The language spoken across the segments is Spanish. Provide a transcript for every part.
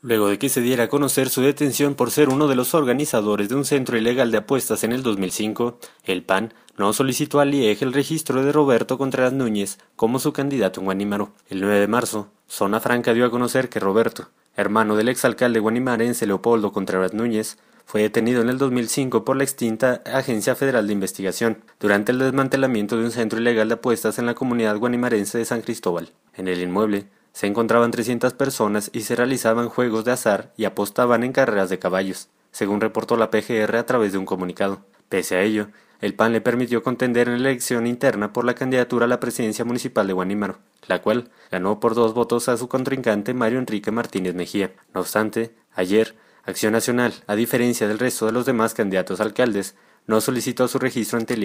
luego de que se diera a conocer su detención por ser uno de los organizadores de un centro ilegal de apuestas en el 2005, el PAN no solicitó al IEG el registro de Roberto Contreras Núñez como su candidato en Guanímaro. El 9 de marzo, Zona Franca dio a conocer que Roberto, hermano del exalcalde guanimarense Leopoldo Contreras Núñez, fue detenido en el 2005 por la extinta Agencia Federal de Investigación durante el desmantelamiento de un centro ilegal de apuestas en la comunidad guanimarense de San Cristóbal. En el inmueble se encontraban 300 personas y se realizaban juegos de azar y apostaban en carreras de caballos, según reportó la PGR a través de un comunicado. Pese a ello, el PAN le permitió contender en la elección interna por la candidatura a la presidencia municipal de Guanímaro, la cual ganó por dos votos a su contrincante Mario Enrique Martínez Mejía. No obstante, ayer, Acción Nacional, a diferencia del resto de los demás candidatos alcaldes, no solicitó su registro ante el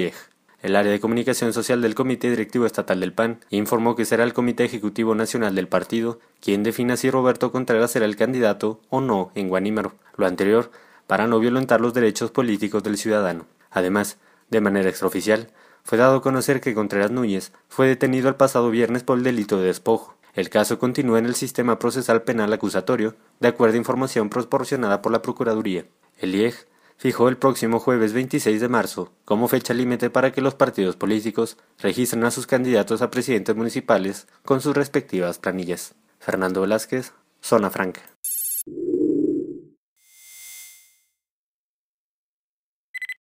el área de comunicación social del Comité Directivo Estatal del PAN informó que será el Comité Ejecutivo Nacional del partido quien defina si Roberto Contreras será el candidato o no en Guanímaro, lo anterior para no violentar los derechos políticos del ciudadano. Además, de manera extraoficial, fue dado a conocer que Contreras Núñez fue detenido el pasado viernes por el delito de despojo. El caso continúa en el sistema procesal penal acusatorio, de acuerdo a información proporcionada por la Procuraduría. El fijó el próximo jueves 26 de marzo como fecha límite para que los partidos políticos registren a sus candidatos a presidentes municipales con sus respectivas planillas. Fernando Velázquez, Zona Franca.